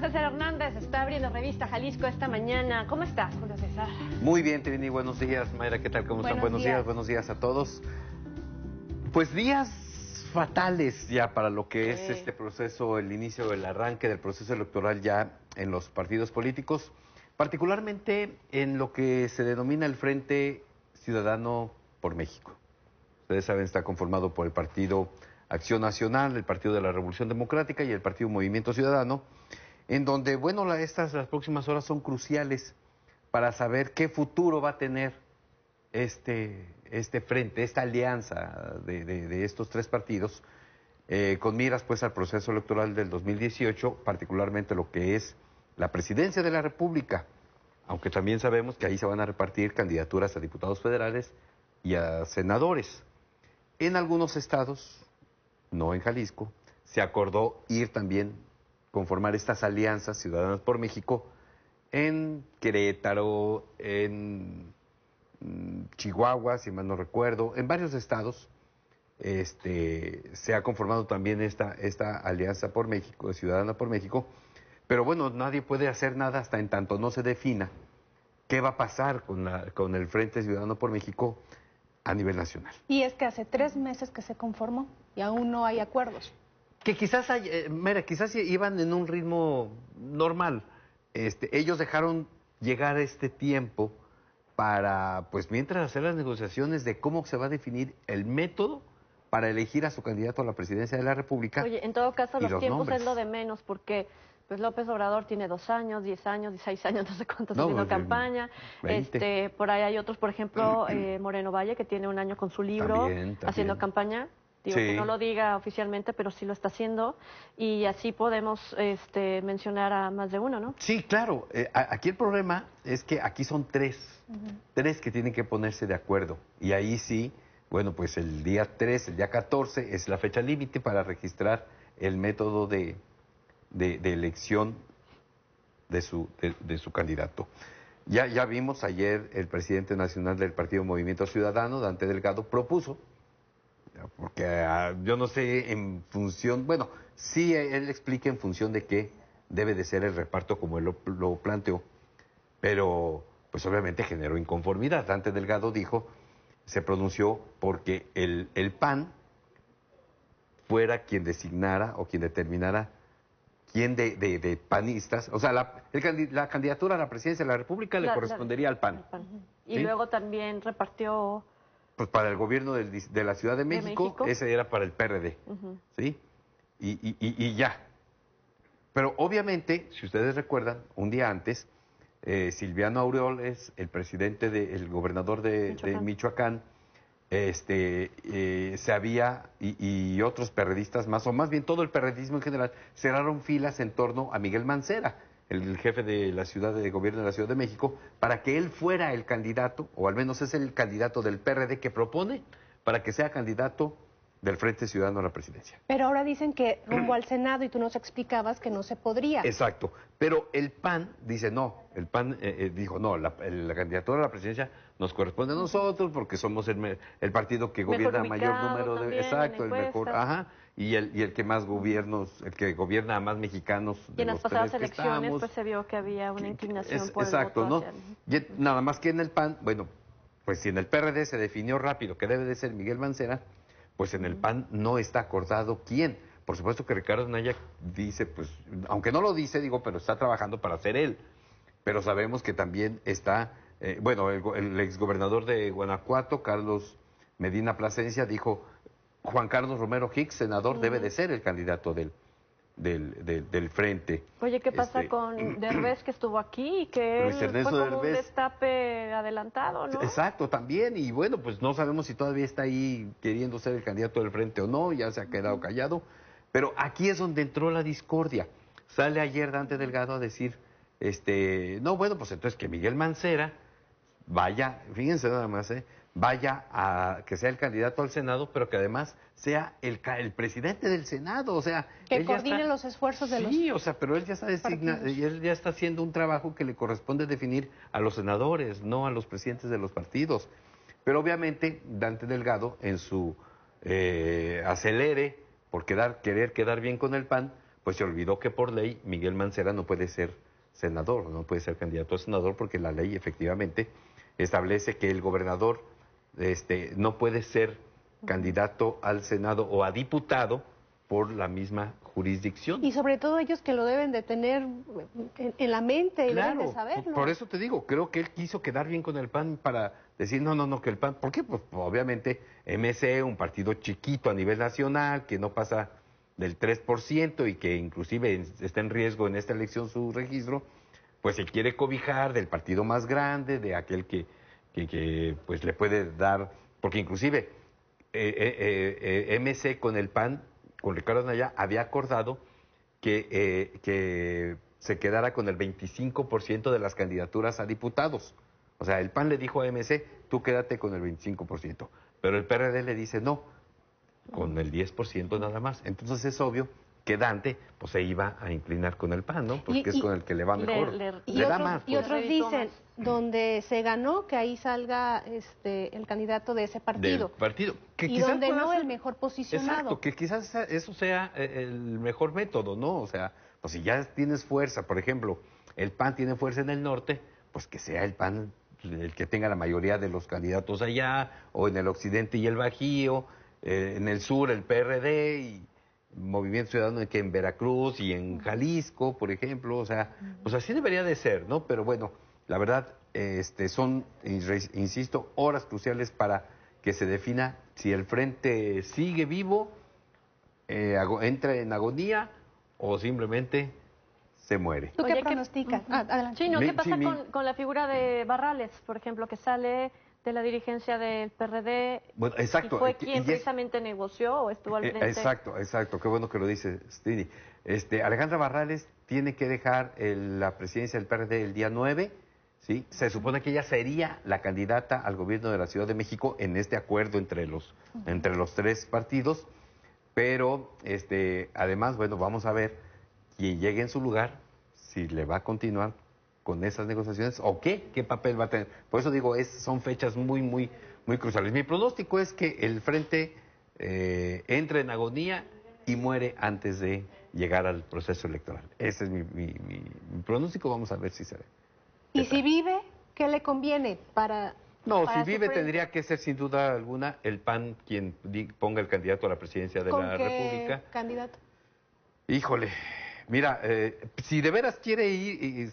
César Hernández está abriendo Revista Jalisco esta mañana. ¿Cómo estás, César? Muy bien, Trini. Buenos días, Mayra. ¿Qué tal? ¿Cómo están? Buenos días. días, buenos días a todos. Pues días fatales ya para lo que es este proceso, el inicio, el arranque del proceso electoral ya en los partidos políticos, particularmente en lo que se denomina el Frente Ciudadano por México. Ustedes saben, está conformado por el Partido Acción Nacional, el Partido de la Revolución Democrática y el Partido Movimiento Ciudadano en donde, bueno, estas las próximas horas son cruciales para saber qué futuro va a tener este, este frente, esta alianza de, estos tres partidos, eh, con miras pues al proceso electoral del 2018, particularmente lo que es la presidencia de la República, aunque también sabemos que ahí se van a repartir candidaturas a diputados federales y a senadores. En algunos estados, no en Jalisco, se acordó ir también conformar estas alianzas Ciudadanos por México en Querétaro, en mm, Chihuahua, si mal no recuerdo, en varios estados este, se ha conformado también esta, esta alianza por México, Ciudadana por México, pero bueno, nadie puede hacer nada hasta en tanto no se defina qué va a pasar con, la, con el Frente Ciudadano por México a nivel nacional. Y es que hace tres meses que se conformó y aún no hay acuerdos. Que quizás, eh, mira, quizás iban en un ritmo normal. Este, ellos dejaron llegar este tiempo para, pues mientras hacer las negociaciones de cómo se va a definir el método para elegir a su candidato a la presidencia de la República. Oye, en todo caso, los, tiempos es lo de menos, porque pues López Obrador tiene dos años, diez años, dieciséis años, no sé cuánto haciendo campaña. Este, por ahí hay otros, por ejemplo, eh, Moreno Valle, que tiene un año con su libro haciendo campaña que no lo diga oficialmente, pero sí lo está haciendo y así podemos este, mencionar a más de uno, ¿no? Sí, claro. Eh, aquí el problema es que aquí son tres, tres que tienen que ponerse de acuerdo y ahí sí, bueno, pues el día 3, el día 14 es la fecha límite para registrar el método de, elección de su, candidato. Ya, ya, vimos ayer el presidente nacional del Partido Movimiento Ciudadano, Dante Delgado, propuso porque ah, yo no sé en función, bueno, sí él explica en función de qué debe de ser el reparto como él lo, planteó, pero pues obviamente generó inconformidad. Dante Delgado dijo, se pronunció porque el, el PAN fuera quien designara o quien determinara quién de, de, panistas, o sea, la, la, candidatura a la presidencia de la República le correspondería al PAN. Y luego también repartió pues para el gobierno de la Ciudad de México, ese era para el PRD, ¿sí? Y, y, y, ya. Pero obviamente, si ustedes recuerdan, un día antes, eh, Silviano Aureol es el presidente, de, el gobernador de Michoacán, este, eh, se había, y, y, otros perredistas más, o más bien todo el perredismo en general, cerraron filas en torno a Miguel Mancera el jefe de la ciudad de gobierno de la Ciudad de México, para que él fuera el candidato, o al menos es el candidato del PRD que propone, para que sea candidato del Frente Ciudadano a la presidencia. Pero ahora dicen que rumbo al Senado y tú nos explicabas que no se podría. Exacto, pero el PAN dice no, el PAN eh, eh, dijo no, la, candidatura a la presidencia nos corresponde a nosotros porque somos el, el partido que gobierna mayor número de... Exacto, el mejor... Ajá y el, el que más gobiernos, el que gobierna a más mexicanos. De y en las pasadas elecciones pues se vio que había una inclinación por exacto, el ¿no? nada más que en el PAN, bueno, pues si en el PRD se definió rápido que debe de ser Miguel Mancera, pues en el PAN no está acordado quién. Por supuesto que Ricardo Naya dice, pues, aunque no lo dice, digo, pero está trabajando para ser él. Pero sabemos que también está, eh, bueno, el, el exgobernador de Guanajuato, Carlos Medina Plasencia, dijo Juan Carlos Romero Hicks, senador, debe de ser el candidato del, del, del, frente. Oye, ¿qué pasa este, con Derbez que estuvo aquí y que él un destape adelantado, ¿no? Exacto, también. Y bueno, pues no sabemos si todavía está ahí queriendo ser el candidato del frente o no, ya se ha quedado callado. Pero aquí es donde entró la discordia. Sale ayer Dante Delgado a decir, este, no, bueno, pues entonces que Miguel Mancera vaya, fíjense nada más, ¿eh? vaya a que sea el candidato al Senado, pero que además sea el, presidente del Senado, o sea, que coordine los esfuerzos de los Sí, o sea, pero él ya está designa, él ya está haciendo un trabajo que le corresponde definir a los senadores, no a los presidentes de los partidos. Pero obviamente Dante Delgado en su eh, acelere por quedar querer quedar bien con el PAN, pues se olvidó que por ley Miguel Mancera no puede ser senador, no puede ser candidato a senador porque la ley efectivamente establece que el gobernador este, no puede ser candidato al Senado o a diputado por la misma jurisdicción. Y sobre todo ellos que lo deben de tener en, la mente y deben de saberlo. Por eso te digo, creo que él quiso quedar bien con el PAN para decir, no, no, no, que el PAN, ¿por qué? Pues, pues obviamente MC, un partido chiquito a nivel nacional, que no pasa del 3% y que inclusive está en riesgo en esta elección su registro, pues se quiere cobijar del partido más grande, de aquel que que, pues le puede dar, porque inclusive eh, eh, eh, MC con el PAN, con Ricardo Anaya, había acordado que, que se quedara con el 25% de las candidaturas a diputados. O sea, el PAN le dijo a MC, tú quédate con el 25%, pero el PRD le dice no, con el 10% nada más. Entonces es obvio que Dante pues se iba a inclinar con el pan, ¿no? Porque es con el que le va mejor. Le, y otros, da más. Y pues. otros dicen, donde se ganó, que ahí salga este, el candidato de ese partido. partido. Que y donde no, el mejor posicionado. Exacto, que quizás eso sea eh, el mejor método, ¿no? O sea, pues si ya tienes fuerza, por ejemplo, el PAN tiene fuerza en el norte, pues que sea el PAN el que tenga la mayoría de los candidatos allá, o en el occidente y el Bajío, eh, en el sur el PRD, movimiento ciudadano que en Veracruz y en Jalisco, por ejemplo, o sea, pues así debería de ser, ¿no? Pero bueno, la verdad, este, son, insisto, horas cruciales para que se defina si el frente sigue vivo, eh, entra en agonía o simplemente se muere. ¿Tú qué pronosticas? Chino, ah, ¿qué pasa con la figura de Barrales, por ejemplo, que sale de la dirigencia del PRD. Bueno, Y fue quien precisamente negoció o estuvo al eh, frente. Exacto, exacto. Qué bueno que lo dice Stini. Este, Alejandra Barrales tiene que dejar la presidencia del PRD el día 9. ¿sí? Se supone que ella sería la candidata al gobierno de la Ciudad de México en este acuerdo entre los, entre los tres partidos. Pero este, además, bueno, vamos a ver quién llegue en su lugar, si le va a continuar con esas negociaciones o qué, qué papel va a tener. Por eso digo, son fechas muy, muy, muy cruciales. Mi pronóstico es que el frente eh, entre en agonía y muere antes de llegar al proceso electoral. Ese es mi, pronóstico, vamos a ver si se ve. ¿Y si vive, qué le conviene para no, si vive tendría que ser sin duda alguna el PAN quien ponga el candidato a la presidencia de la República. candidato? Híjole, mira, eh, si de veras quiere ir,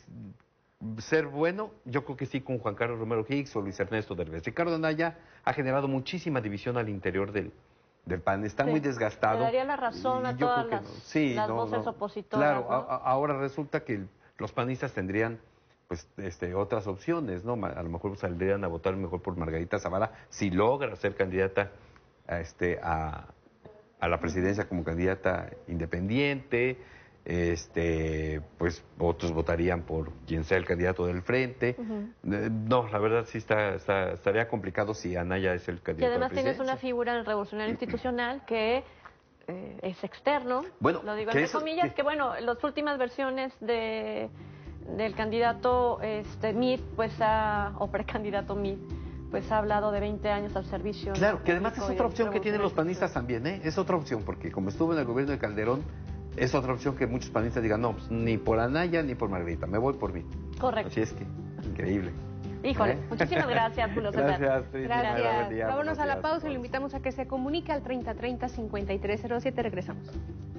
ser bueno, yo creo que sí con Juan Carlos Romero Hicks o Luis Ernesto Derbez. Ricardo Anaya ha generado muchísima división al interior del, PAN, está muy desgastado. Le daría la razón a todas las, voces opositoras. Claro, ahora resulta que los panistas tendrían pues este, otras opciones, ¿no? A lo mejor saldrían a votar mejor por Margarita Zavala si logra ser candidata este, a la presidencia como candidata independiente este, pues otros votarían por quien sea el candidato del frente. Eh, no, la verdad sí estaría complicado si Anaya es el candidato. Y además tienes una figura en el revolucionario institucional que eh, es externo, bueno, lo digo entre comillas, que... bueno, las últimas versiones del candidato este, pues o precandidato MIR pues ha hablado de 20 años al servicio. Claro, que además es otra opción que tienen los panistas también, ¿eh? es otra opción, porque como estuvo en el gobierno de Calderón, es otra opción que muchos panistas digan, no, pues, ni por Anaya ni por Margarita, me voy por mí. Correcto. Así es que, increíble. Híjole, ¿Eh? muchísimas gracias, Julio César. Gracias, gracias. gracias. Vámonos a la pausa y le invitamos a que se comunique al 3030-5307. Regresamos.